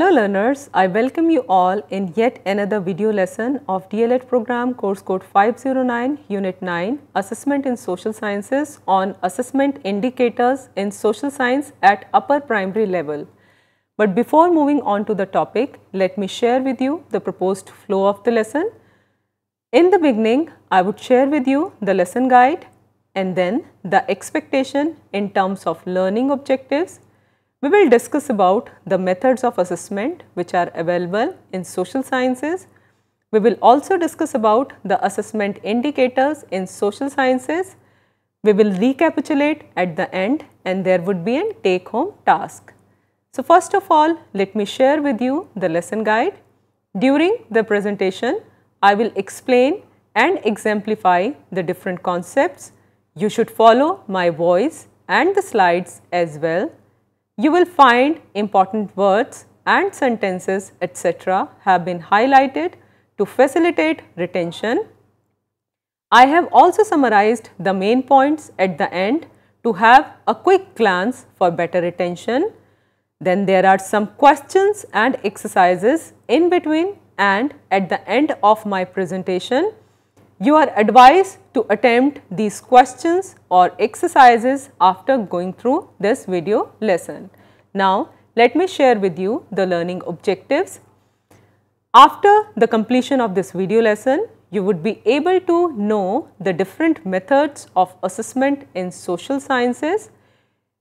Hello learners, I welcome you all in yet another video lesson of DLED program course code 509 unit 9 assessment in social sciences on assessment indicators in social science at upper primary level. But before moving on to the topic, let me share with you the proposed flow of the lesson. In the beginning, I would share with you the lesson guide and then the expectation in terms of learning objectives we will discuss about the methods of assessment which are available in social sciences. We will also discuss about the assessment indicators in social sciences. We will recapitulate at the end and there would be a take home task. So first of all, let me share with you the lesson guide. During the presentation, I will explain and exemplify the different concepts. You should follow my voice and the slides as well you will find important words and sentences etc. have been highlighted to facilitate retention. I have also summarized the main points at the end to have a quick glance for better retention. Then there are some questions and exercises in between and at the end of my presentation. You are advised to attempt these questions or exercises after going through this video lesson. Now, let me share with you the learning objectives. After the completion of this video lesson, you would be able to know the different methods of assessment in social sciences.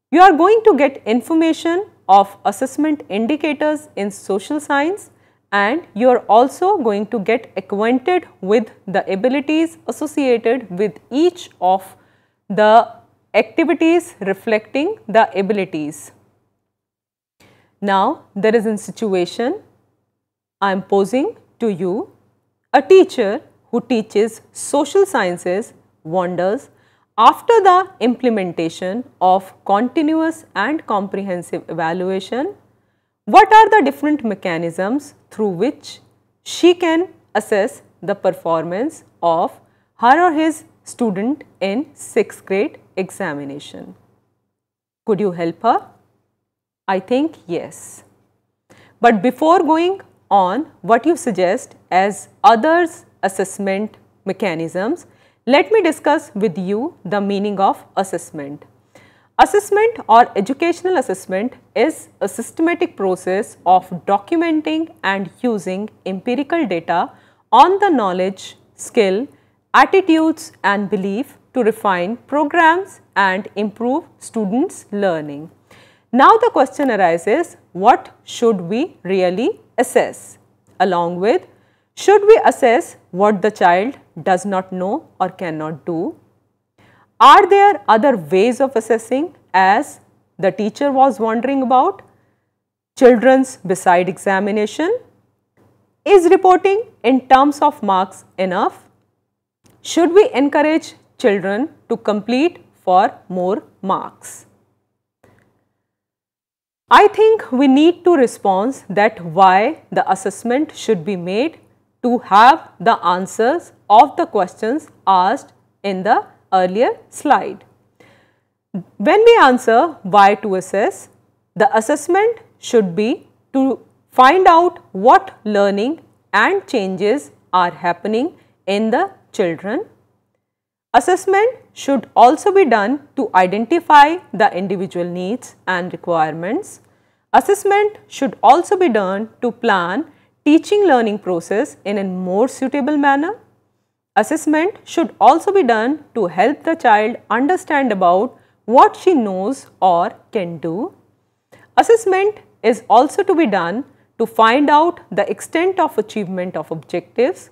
You are going to get information of assessment indicators in social science and you are also going to get acquainted with the abilities associated with each of the activities reflecting the abilities. Now, there is a situation I am posing to you a teacher who teaches social sciences wonders after the implementation of continuous and comprehensive evaluation, what are the different mechanisms through which she can assess the performance of her or his student in 6th grade examination. Could you help her? I think yes. But before going on what you suggest as others assessment mechanisms, let me discuss with you the meaning of assessment. Assessment or educational assessment is a systematic process of documenting and using empirical data on the knowledge, skill, attitudes and belief to refine programs and improve students' learning. Now the question arises, what should we really assess? Along with, should we assess what the child does not know or cannot do? Are there other ways of assessing as the teacher was wondering about? Children's beside examination? Is reporting in terms of marks enough? Should we encourage children to complete for more marks? I think we need to respond that why the assessment should be made to have the answers of the questions asked in the earlier slide. When we answer why to assess, the assessment should be to find out what learning and changes are happening in the children. Assessment should also be done to identify the individual needs and requirements. Assessment should also be done to plan teaching learning process in a more suitable manner. Assessment should also be done to help the child understand about what she knows or can do. Assessment is also to be done to find out the extent of achievement of objectives.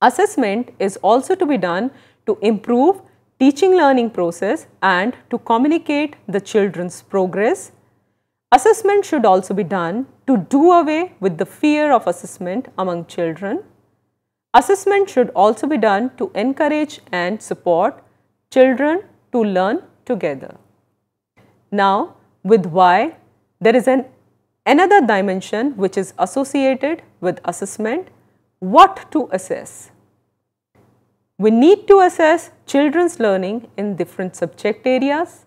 Assessment is also to be done to improve teaching learning process and to communicate the children's progress. Assessment should also be done to do away with the fear of assessment among children. Assessment should also be done to encourage and support children to learn together. Now with why, there is an another dimension which is associated with assessment, what to assess. We need to assess children's learning in different subject areas.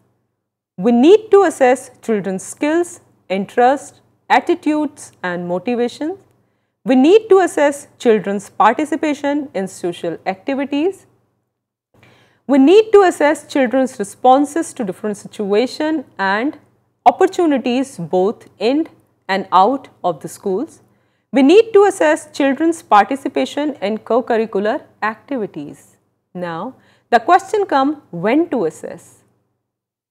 We need to assess children's skills, interests, attitudes and motivations we need to assess children's participation in social activities. We need to assess children's responses to different situations and opportunities both in and out of the schools. We need to assess children's participation in co-curricular activities. Now, the question comes when to assess.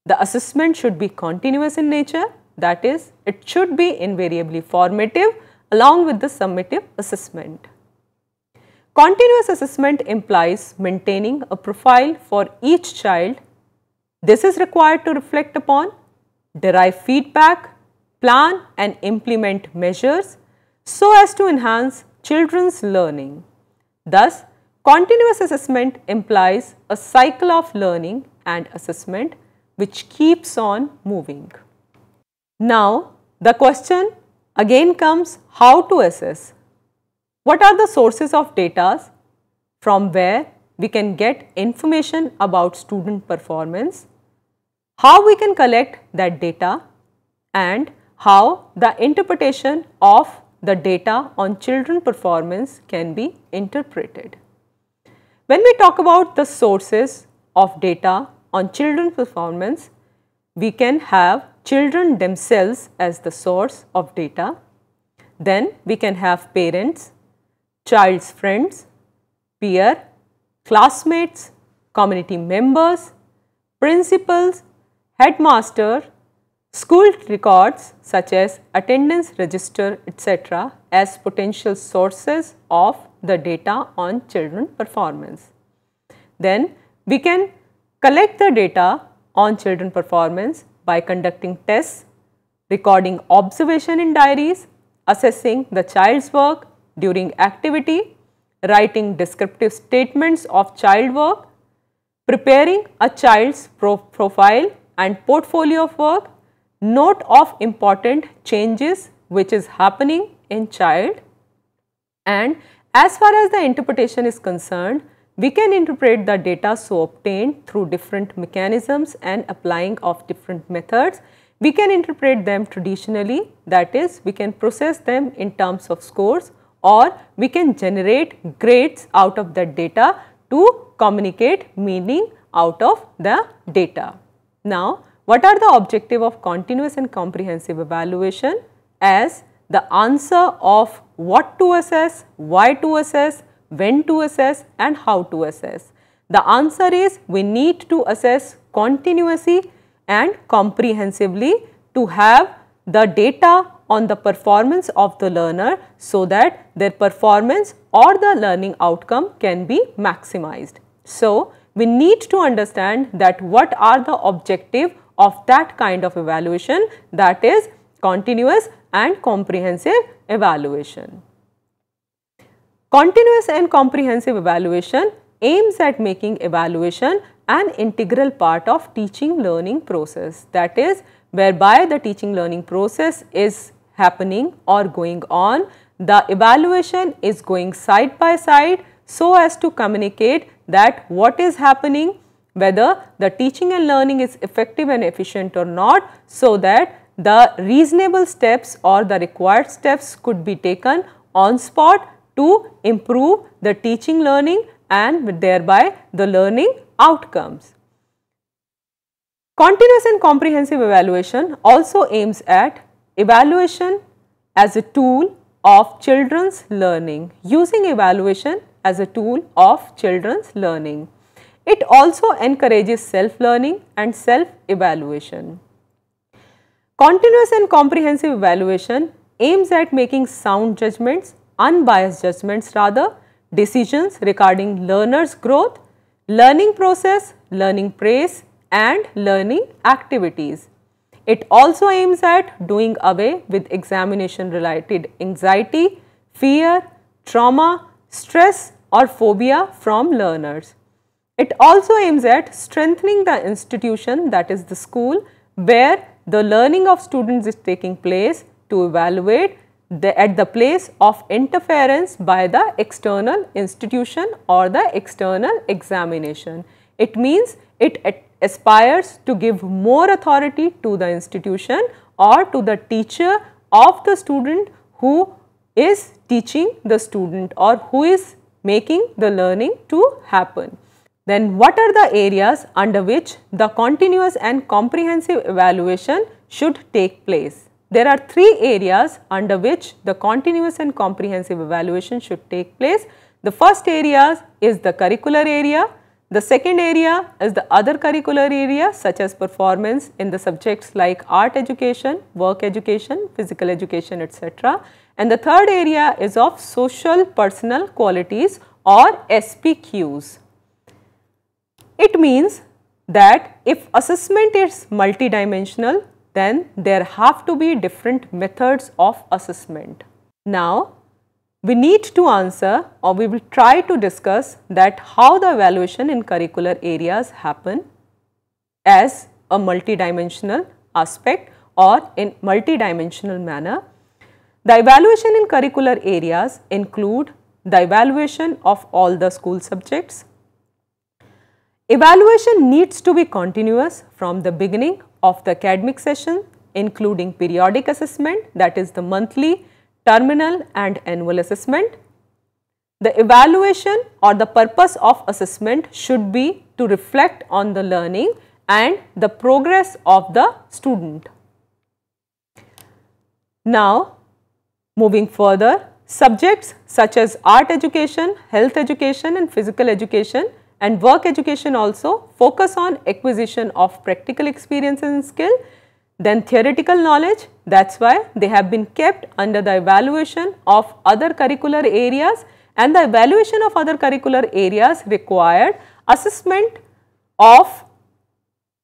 The assessment should be continuous in nature that is it should be invariably formative along with the summative assessment. Continuous assessment implies maintaining a profile for each child. This is required to reflect upon, derive feedback, plan and implement measures so as to enhance children's learning. Thus, continuous assessment implies a cycle of learning and assessment which keeps on moving. Now, the question Again comes how to assess. What are the sources of data from where we can get information about student performance, how we can collect that data and how the interpretation of the data on children performance can be interpreted. When we talk about the sources of data on children performance, we can have children themselves as the source of data. Then we can have parents, child's friends, peer, classmates, community members, principals, headmaster, school records such as attendance register etc. as potential sources of the data on children performance. Then we can collect the data on children performance by conducting tests, recording observation in diaries, assessing the child's work during activity, writing descriptive statements of child work, preparing a child's pro profile and portfolio of work, note of important changes which is happening in child and as far as the interpretation is concerned, we can interpret the data so obtained through different mechanisms and applying of different methods. We can interpret them traditionally that is we can process them in terms of scores or we can generate grades out of that data to communicate meaning out of the data. Now, what are the objective of continuous and comprehensive evaluation? As the answer of what to assess, why to assess, when to assess and how to assess? The answer is we need to assess continuously and comprehensively to have the data on the performance of the learner so that their performance or the learning outcome can be maximized. So, we need to understand that what are the objective of that kind of evaluation that is continuous and comprehensive evaluation. Continuous and comprehensive evaluation aims at making evaluation an integral part of teaching learning process that is whereby the teaching learning process is happening or going on the evaluation is going side by side so as to communicate that what is happening whether the teaching and learning is effective and efficient or not so that the reasonable steps or the required steps could be taken on spot to improve the teaching learning and thereby the learning outcomes. Continuous and comprehensive evaluation also aims at evaluation as a tool of children's learning, using evaluation as a tool of children's learning. It also encourages self-learning and self-evaluation. Continuous and comprehensive evaluation aims at making sound judgments unbiased judgments rather, decisions regarding learner's growth, learning process, learning praise and learning activities. It also aims at doing away with examination related anxiety, fear, trauma, stress or phobia from learners. It also aims at strengthening the institution that is the school where the learning of students is taking place to evaluate the, at the place of interference by the external institution or the external examination. It means it aspires to give more authority to the institution or to the teacher of the student who is teaching the student or who is making the learning to happen. Then what are the areas under which the continuous and comprehensive evaluation should take place? There are three areas under which the continuous and comprehensive evaluation should take place. The first area is the curricular area. The second area is the other curricular area such as performance in the subjects like art education, work education, physical education etc. And the third area is of social personal qualities or SPQs. It means that if assessment is multidimensional, then there have to be different methods of assessment. Now, we need to answer or we will try to discuss that how the evaluation in curricular areas happen as a multidimensional aspect or in multidimensional manner. The evaluation in curricular areas include the evaluation of all the school subjects. Evaluation needs to be continuous from the beginning of the academic session including periodic assessment that is the monthly, terminal and annual assessment. The evaluation or the purpose of assessment should be to reflect on the learning and the progress of the student. Now, moving further, subjects such as art education, health education and physical education and work education also focus on acquisition of practical experience and skill than theoretical knowledge. That's why they have been kept under the evaluation of other curricular areas and the evaluation of other curricular areas required assessment of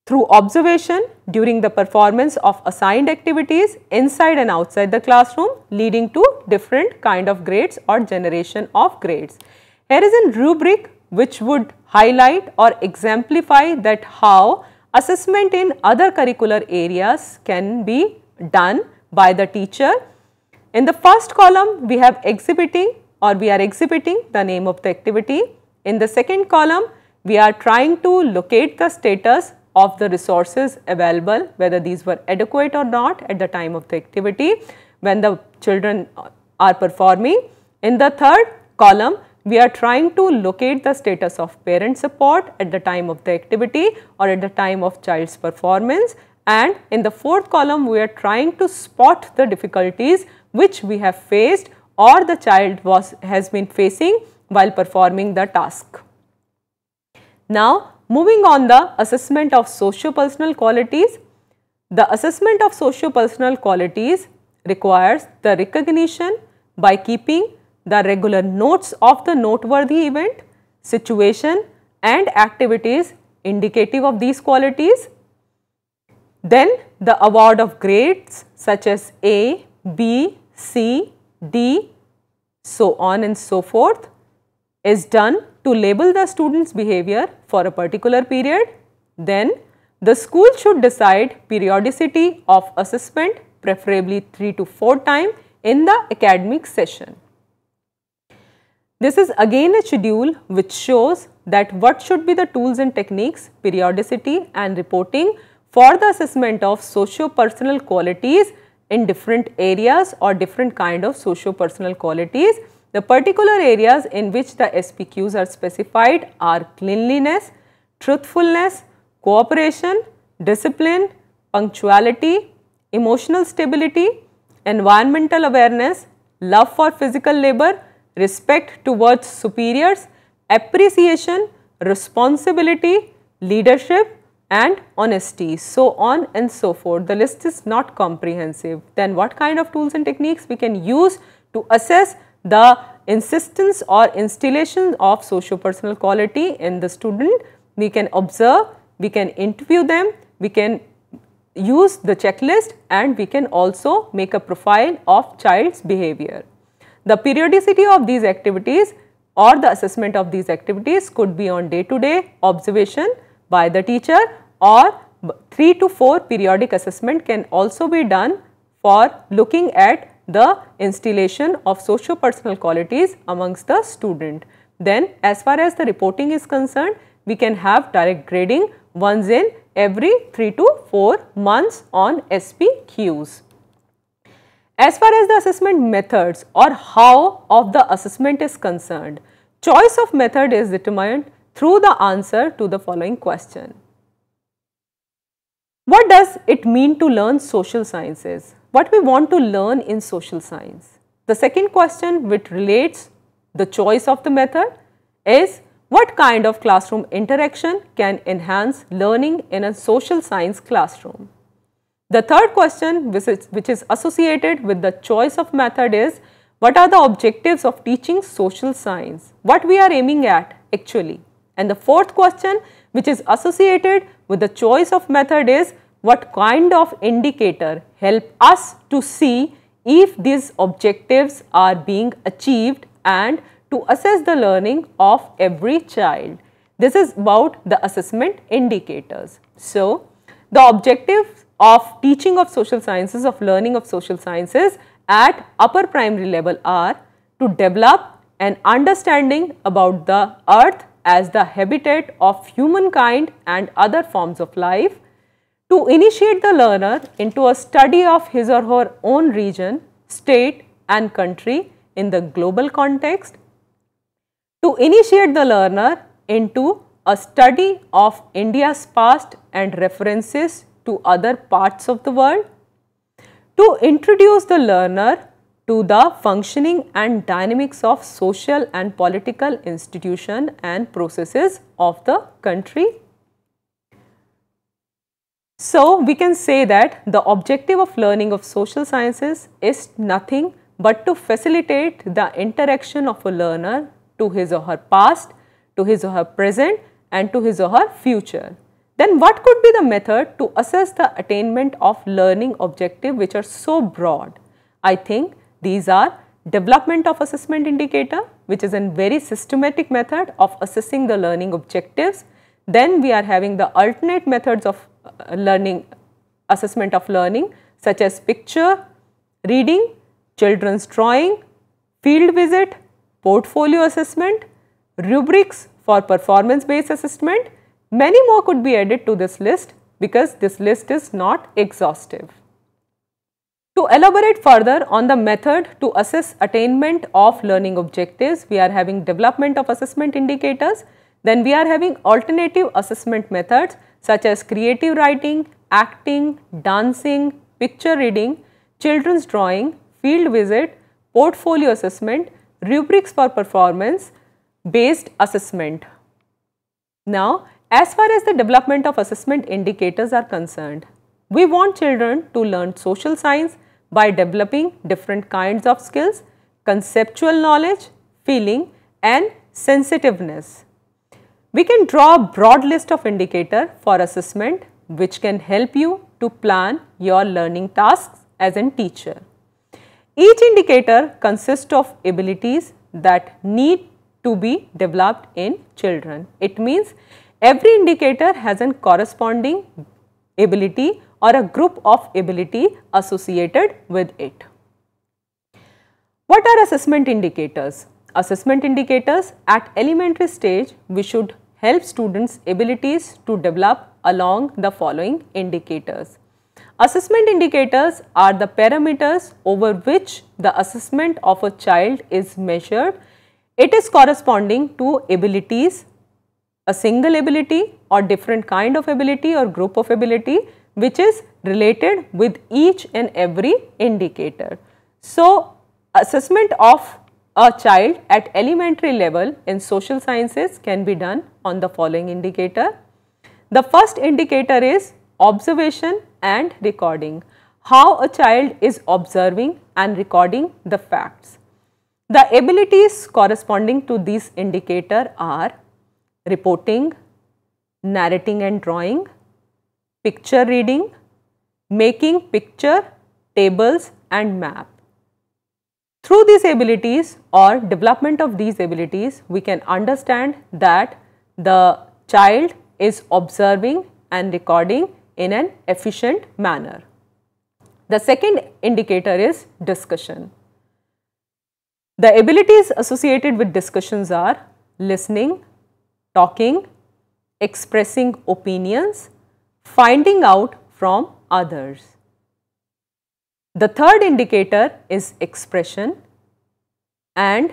through observation during the performance of assigned activities inside and outside the classroom leading to different kind of grades or generation of grades. Here is a rubric which would highlight or exemplify that how assessment in other curricular areas can be done by the teacher. In the first column, we have exhibiting or we are exhibiting the name of the activity. In the second column, we are trying to locate the status of the resources available, whether these were adequate or not at the time of the activity when the children are performing. In the third column, we are trying to locate the status of parent support at the time of the activity or at the time of child's performance and in the fourth column we are trying to spot the difficulties which we have faced or the child was has been facing while performing the task. Now moving on the assessment of socio-personal qualities. The assessment of socio-personal qualities requires the recognition by keeping the regular notes of the noteworthy event, situation and activities indicative of these qualities. Then the award of grades such as A, B, C, D, so on and so forth is done to label the student's behavior for a particular period. Then the school should decide periodicity of assessment preferably 3 to 4 time in the academic session. This is again a schedule which shows that what should be the tools and techniques, periodicity and reporting for the assessment of socio-personal qualities in different areas or different kind of socio-personal qualities. The particular areas in which the SPQs are specified are cleanliness, truthfulness, cooperation, discipline, punctuality, emotional stability, environmental awareness, love for physical labor respect towards superiors, appreciation, responsibility, leadership and honesty, so on and so forth. The list is not comprehensive. Then what kind of tools and techniques we can use to assess the insistence or installation of socio-personal quality in the student. We can observe, we can interview them, we can use the checklist and we can also make a profile of child's behavior. The periodicity of these activities or the assessment of these activities could be on day-to-day observation by the teacher or 3 to 4 periodic assessment can also be done for looking at the installation of socio-personal qualities amongst the student. Then as far as the reporting is concerned, we can have direct grading once in every 3 to 4 months on SPQs. As far as the assessment methods or how of the assessment is concerned, choice of method is determined through the answer to the following question. What does it mean to learn social sciences? What we want to learn in social science? The second question which relates the choice of the method is what kind of classroom interaction can enhance learning in a social science classroom? The third question which is, which is associated with the choice of method is what are the objectives of teaching social science? What we are aiming at actually? And the fourth question which is associated with the choice of method is what kind of indicator help us to see if these objectives are being achieved and to assess the learning of every child. This is about the assessment indicators. So, the objectives of teaching of social sciences, of learning of social sciences at upper primary level are to develop an understanding about the earth as the habitat of humankind and other forms of life, to initiate the learner into a study of his or her own region, state and country in the global context, to initiate the learner into a study of India's past and references to other parts of the world, to introduce the learner to the functioning and dynamics of social and political institution and processes of the country. So, we can say that the objective of learning of social sciences is nothing but to facilitate the interaction of a learner to his or her past, to his or her present and to his or her future. Then what could be the method to assess the attainment of learning objective which are so broad? I think these are development of assessment indicator which is a very systematic method of assessing the learning objectives. Then we are having the alternate methods of uh, learning, assessment of learning such as picture, reading, children's drawing, field visit, portfolio assessment, rubrics for performance based assessment Many more could be added to this list because this list is not exhaustive. To elaborate further on the method to assess attainment of learning objectives, we are having development of assessment indicators, then we are having alternative assessment methods such as creative writing, acting, dancing, picture reading, children's drawing, field visit, portfolio assessment, rubrics for performance based assessment. Now, as far as the development of assessment indicators are concerned, we want children to learn social science by developing different kinds of skills, conceptual knowledge, feeling and sensitiveness. We can draw a broad list of indicator for assessment which can help you to plan your learning tasks as a teacher. Each indicator consists of abilities that need to be developed in children. It means Every indicator has a corresponding ability or a group of ability associated with it. What are assessment indicators? Assessment indicators at elementary stage we should help students abilities to develop along the following indicators. Assessment indicators are the parameters over which the assessment of a child is measured. It is corresponding to abilities a single ability or different kind of ability or group of ability which is related with each and every indicator. So, assessment of a child at elementary level in social sciences can be done on the following indicator. The first indicator is observation and recording, how a child is observing and recording the facts. The abilities corresponding to these indicator are reporting, narrating and drawing, picture reading, making picture, tables and map. Through these abilities or development of these abilities, we can understand that the child is observing and recording in an efficient manner. The second indicator is discussion. The abilities associated with discussions are listening, talking, expressing opinions, finding out from others. The third indicator is expression and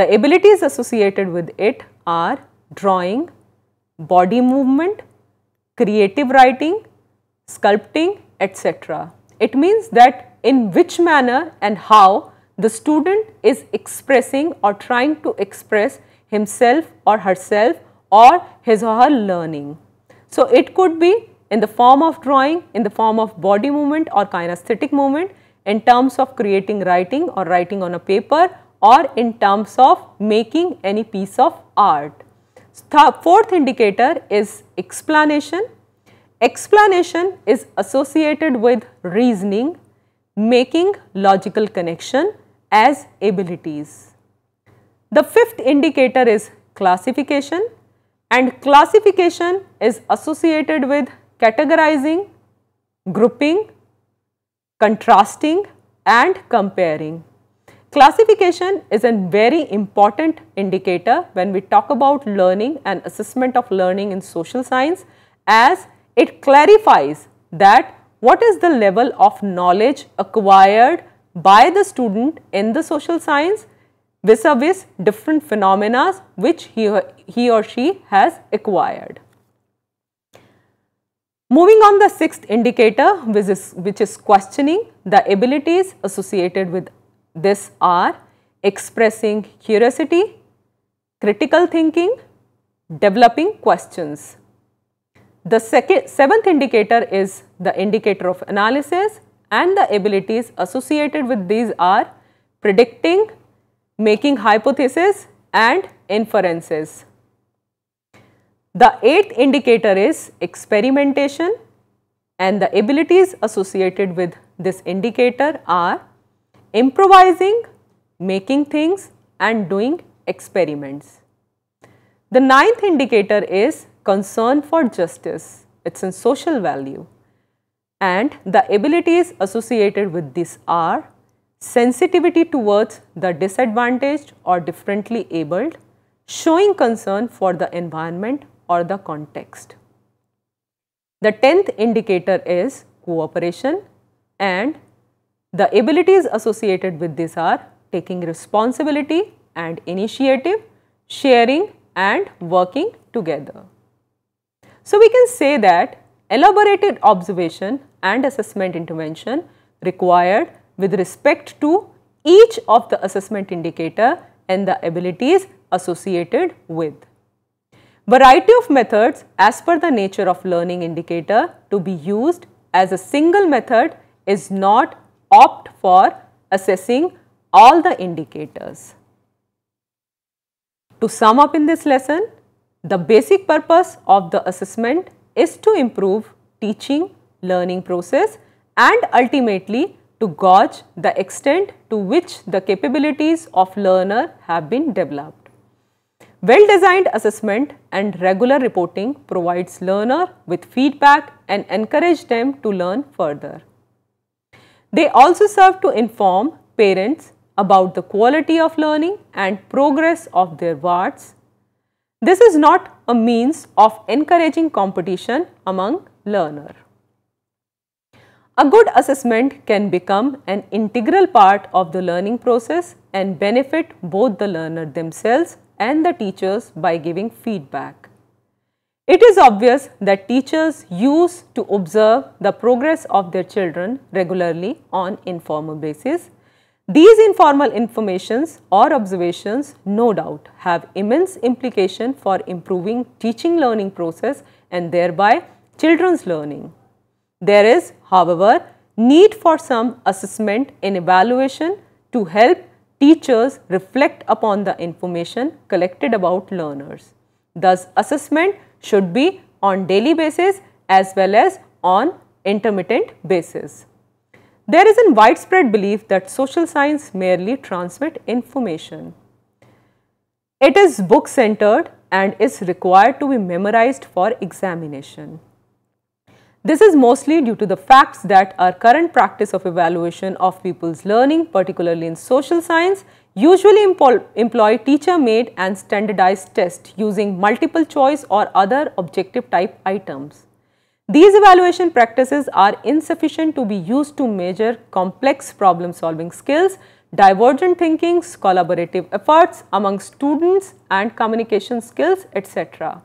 the abilities associated with it are drawing, body movement, creative writing, sculpting, etc. It means that in which manner and how the student is expressing or trying to express himself or herself or his or her learning. So, it could be in the form of drawing, in the form of body movement or kinesthetic movement, in terms of creating writing or writing on a paper or in terms of making any piece of art. fourth indicator is explanation. Explanation is associated with reasoning, making logical connection as abilities. The fifth indicator is classification and classification is associated with categorizing, grouping, contrasting and comparing. Classification is a very important indicator when we talk about learning and assessment of learning in social science as it clarifies that what is the level of knowledge acquired by the student in the social science vis-a-vis different phenomena which he, he or she has acquired. Moving on the sixth indicator which is, which is questioning the abilities associated with this are expressing curiosity, critical thinking, developing questions. The second, seventh indicator is the indicator of analysis and the abilities associated with these are predicting, making hypotheses and inferences. The eighth indicator is experimentation and the abilities associated with this indicator are improvising, making things and doing experiments. The ninth indicator is concern for justice, it is in social value and the abilities associated with this are sensitivity towards the disadvantaged or differently abled, showing concern for the environment or the context. The tenth indicator is cooperation and the abilities associated with this are taking responsibility and initiative, sharing and working together. So, we can say that elaborated observation and assessment intervention required with respect to each of the assessment indicator and the abilities associated with. Variety of methods as per the nature of learning indicator to be used as a single method is not opt for assessing all the indicators. To sum up in this lesson, the basic purpose of the assessment is to improve teaching learning process and ultimately to gauge the extent to which the capabilities of learner have been developed. Well designed assessment and regular reporting provides learner with feedback and encourage them to learn further. They also serve to inform parents about the quality of learning and progress of their wards. This is not a means of encouraging competition among learner. A good assessment can become an integral part of the learning process and benefit both the learner themselves and the teachers by giving feedback. It is obvious that teachers use to observe the progress of their children regularly on informal basis. These informal informations or observations no doubt have immense implication for improving teaching learning process and thereby children's learning. There is, however, need for some assessment and evaluation to help teachers reflect upon the information collected about learners. Thus, assessment should be on daily basis as well as on intermittent basis. There is a widespread belief that social science merely transmit information. It is book centered and is required to be memorized for examination. This is mostly due to the facts that our current practice of evaluation of people's learning, particularly in social science, usually employ teacher-made and standardized tests using multiple choice or other objective type items. These evaluation practices are insufficient to be used to measure complex problem solving skills, divergent thinkings, collaborative efforts among students and communication skills, etc.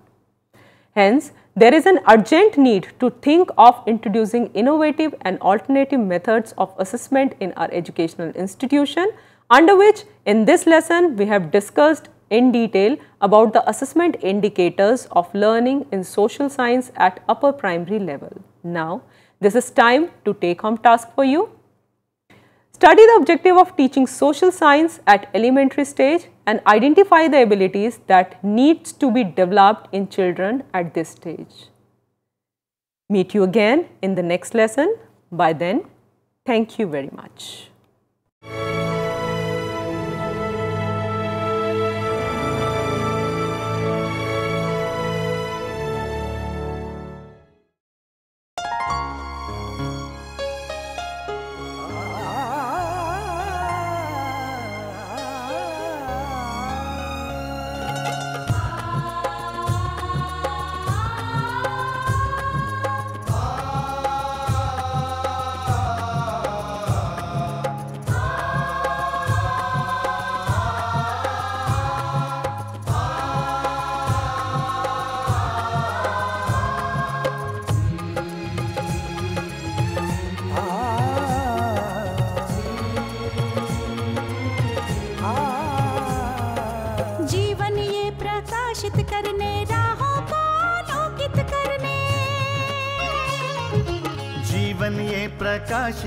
Hence, there is an urgent need to think of introducing innovative and alternative methods of assessment in our educational institution under which in this lesson we have discussed in detail about the assessment indicators of learning in social science at upper primary level. Now, this is time to take home task for you. Study the objective of teaching social science at elementary stage and identify the abilities that needs to be developed in children at this stage. Meet you again in the next lesson. By then, thank you very much.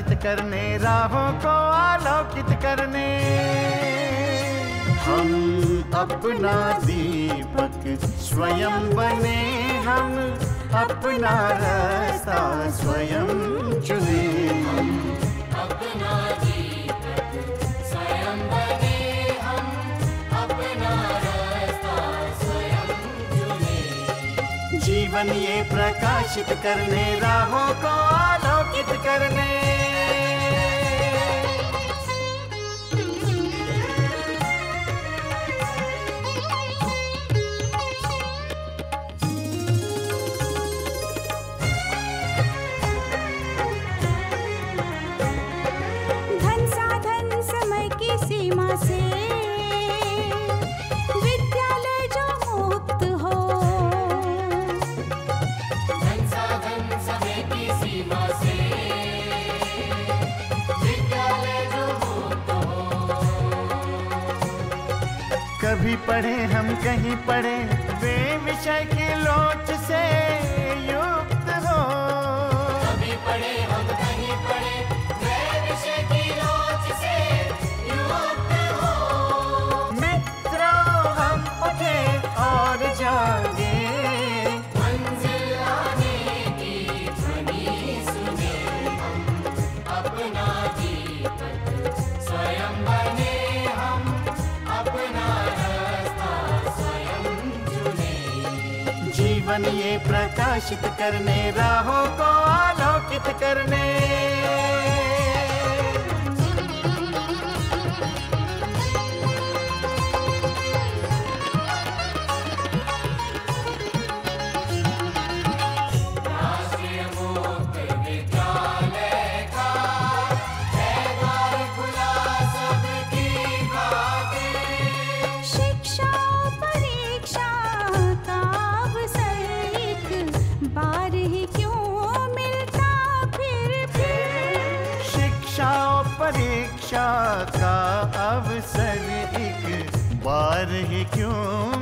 प्रकाशित करने राहों को आलोकित करने हम अपना दीपक स्वयं बने हम अपना रास्ता स्वयं चुने अपना स्वयं जीवन ये प्रकाशित करने राहों को आलोकित करने पढ़े हम कहीं पढ़े बेमिशय की लोच से ज्ञान प्रकाशित करने राहों को आलोकित करने आशा का अवसर एक बार ही क्यों